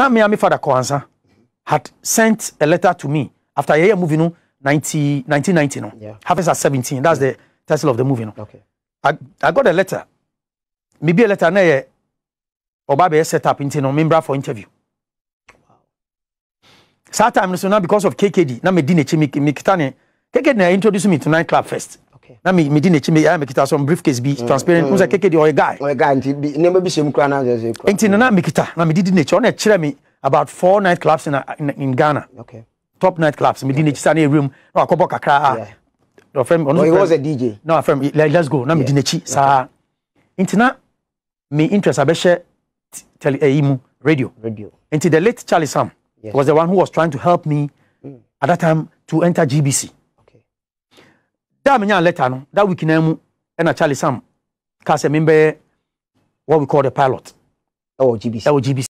na Miami father Kohansa had sent a letter to me after a year movie no 1990 no yeah. harvest at 17 that's yeah. the title of the movie no okay I, I got a letter maybe a letter na yɛ ɔba bɛyɛ set up nti no membra for interview wow. saa time no so na because of kkd na medi n'akyi mekita ne kkd na introduce me to nine club first na mi di n'ekyi mi ayɛ mi kita some brief bi mm, transparent n mm. sɛ keke di ɔyɛ guy. ɔyɛ guy nti nneɛma bi se mu kura na se se kura. nti nana mi kita na mi di di n'ekyi ɔna kyerɛ mi about four night clubs in in, in Ghana okay. top night clubs mi di n'ekyi sa ne ewiem na wakɔ bɔ kakra ah, oh, a. ɔfɛn mi ɔno he DJ. na ɔfɛn mi let's go na mi di n'ekyi saa nti na mi interest abɛhyɛ tele ɛyi eh, mu radio nti the late Charlie Sam yes. was the one who was trying to help me mm. at that time to enter GBC da menya letter no that week na mu ɛna charlie sam ka sɛ membɛyɛ what we call the pilot ɛwɔ gbc ɛwɔ gbc